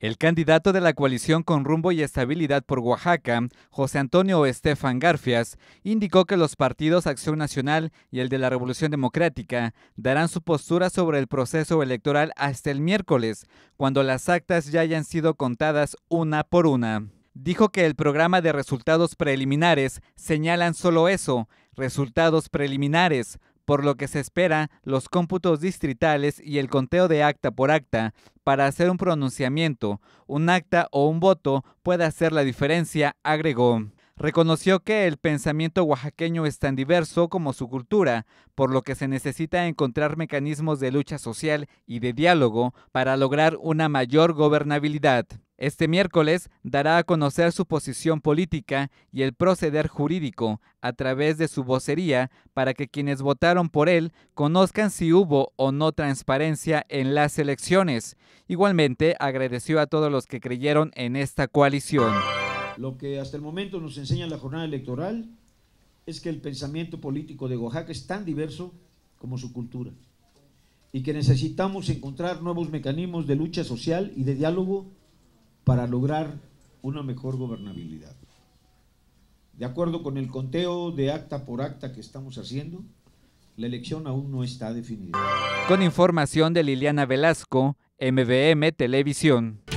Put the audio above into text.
El candidato de la coalición con rumbo y estabilidad por Oaxaca, José Antonio Estefan Garfias, indicó que los partidos Acción Nacional y el de la Revolución Democrática darán su postura sobre el proceso electoral hasta el miércoles, cuando las actas ya hayan sido contadas una por una. Dijo que el programa de resultados preliminares señalan solo eso, resultados preliminares, por lo que se espera los cómputos distritales y el conteo de acta por acta para hacer un pronunciamiento. Un acta o un voto puede hacer la diferencia, agregó. Reconoció que el pensamiento oaxaqueño es tan diverso como su cultura, por lo que se necesita encontrar mecanismos de lucha social y de diálogo para lograr una mayor gobernabilidad. Este miércoles dará a conocer su posición política y el proceder jurídico a través de su vocería para que quienes votaron por él conozcan si hubo o no transparencia en las elecciones. Igualmente agradeció a todos los que creyeron en esta coalición. Lo que hasta el momento nos enseña la jornada electoral es que el pensamiento político de Oaxaca es tan diverso como su cultura y que necesitamos encontrar nuevos mecanismos de lucha social y de diálogo para lograr una mejor gobernabilidad. De acuerdo con el conteo de acta por acta que estamos haciendo, la elección aún no está definida. Con información de Liliana Velasco, MBM Televisión.